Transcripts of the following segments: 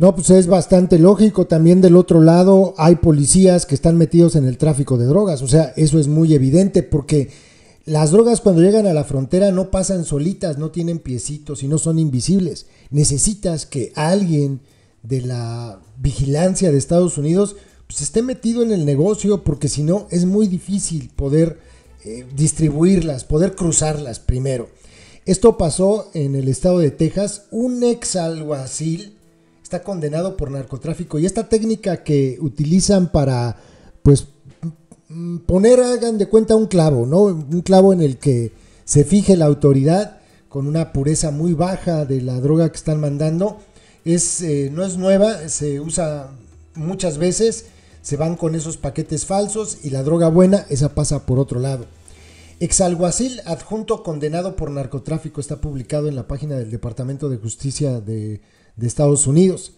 No, pues es bastante lógico. También del otro lado hay policías que están metidos en el tráfico de drogas. O sea, eso es muy evidente porque las drogas cuando llegan a la frontera no pasan solitas, no tienen piecitos y no son invisibles. Necesitas que alguien de la vigilancia de Estados Unidos se pues, esté metido en el negocio porque si no es muy difícil poder eh, distribuirlas, poder cruzarlas primero. Esto pasó en el estado de Texas. Un ex alguacil está condenado por narcotráfico. Y esta técnica que utilizan para, pues, mm, poner, hagan de cuenta, un clavo, ¿no? Un clavo en el que se fije la autoridad con una pureza muy baja de la droga que están mandando. Es, eh, no es nueva, se usa muchas veces, se van con esos paquetes falsos y la droga buena, esa pasa por otro lado. Exalguacil adjunto condenado por narcotráfico está publicado en la página del Departamento de Justicia de de Estados Unidos.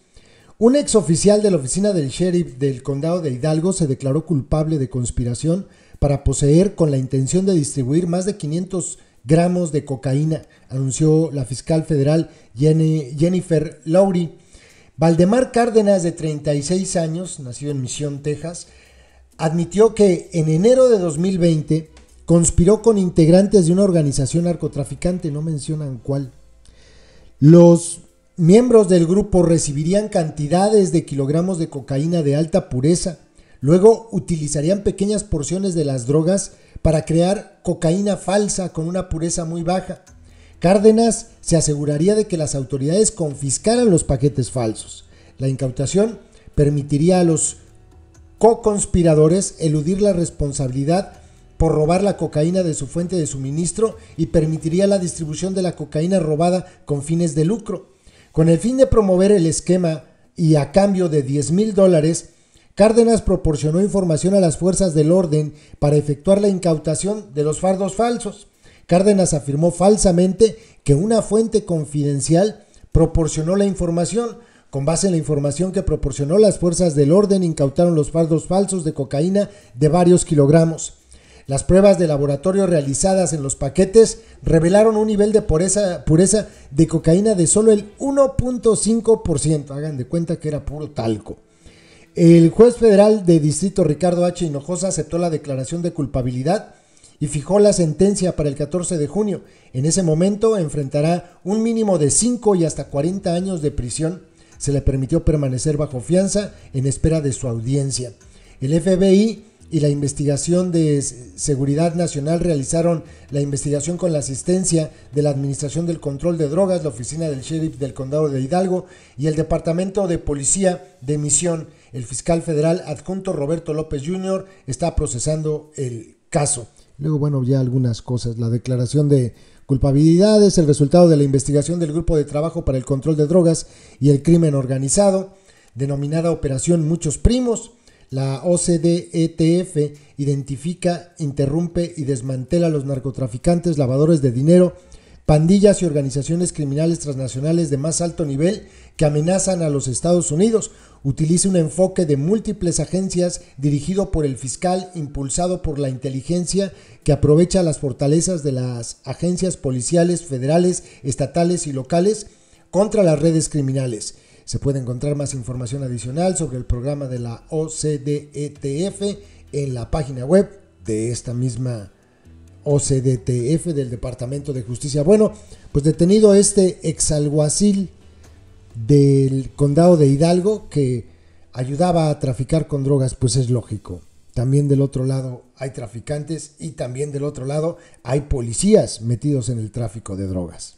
Un exoficial de la oficina del sheriff del condado de Hidalgo se declaró culpable de conspiración para poseer con la intención de distribuir más de 500 gramos de cocaína, anunció la fiscal federal Jennifer Lowry. Valdemar Cárdenas, de 36 años, nacido en Misión, Texas, admitió que en enero de 2020 conspiró con integrantes de una organización narcotraficante, no mencionan cuál. Los miembros del grupo recibirían cantidades de kilogramos de cocaína de alta pureza. Luego utilizarían pequeñas porciones de las drogas para crear cocaína falsa con una pureza muy baja. Cárdenas se aseguraría de que las autoridades confiscaran los paquetes falsos. La incautación permitiría a los co-conspiradores eludir la responsabilidad por robar la cocaína de su fuente de suministro y permitiría la distribución de la cocaína robada con fines de lucro. Con el fin de promover el esquema y a cambio de 10 mil dólares, Cárdenas proporcionó información a las fuerzas del orden para efectuar la incautación de los fardos falsos. Cárdenas afirmó falsamente que una fuente confidencial proporcionó la información. Con base en la información que proporcionó las fuerzas del orden, incautaron los fardos falsos de cocaína de varios kilogramos. Las pruebas de laboratorio realizadas en los paquetes revelaron un nivel de pureza, de cocaína de solo el 1.5%. Hagan de cuenta que era puro talco. El juez federal de distrito Ricardo H. Hinojosa aceptó la declaración de culpabilidad y fijó la sentencia para el 14 de junio. En ese momento enfrentará un mínimo de 5 y hasta 40 años de prisión. Se le permitió permanecer bajo fianza en espera de su audiencia. El FBI y la investigación de Seguridad Nacional realizaron la investigación con la asistencia de la Administración del Control de Drogas, la Oficina del Sheriff del Condado de Hidalgo y el Departamento de Policía de Misión. El fiscal federal adjunto Roberto López Jr. está procesando el caso. Luego, bueno, ya algunas cosas. La declaración de culpabilidades, el resultado de la investigación del Grupo de Trabajo para el Control de Drogas y el Crimen Organizado, denominada Operación Muchos Primos la OCDETF identifica, interrumpe y desmantela a los narcotraficantes, lavadores de dinero, pandillas y organizaciones criminales transnacionales de más alto nivel que amenazan a los Estados Unidos. Utiliza un enfoque de múltiples agencias dirigido por el fiscal, impulsado por la inteligencia, que aprovecha las fortalezas de las agencias policiales federales, estatales y locales contra las redes criminales. Se puede encontrar más información adicional sobre el programa de la OCDETF en la página web de esta misma OCDTF e del Departamento de Justicia. Bueno, pues detenido este exalguacil del condado de Hidalgo que ayudaba a traficar con drogas, pues es lógico. También del otro lado hay traficantes y también del otro lado hay policías metidos en el tráfico de drogas.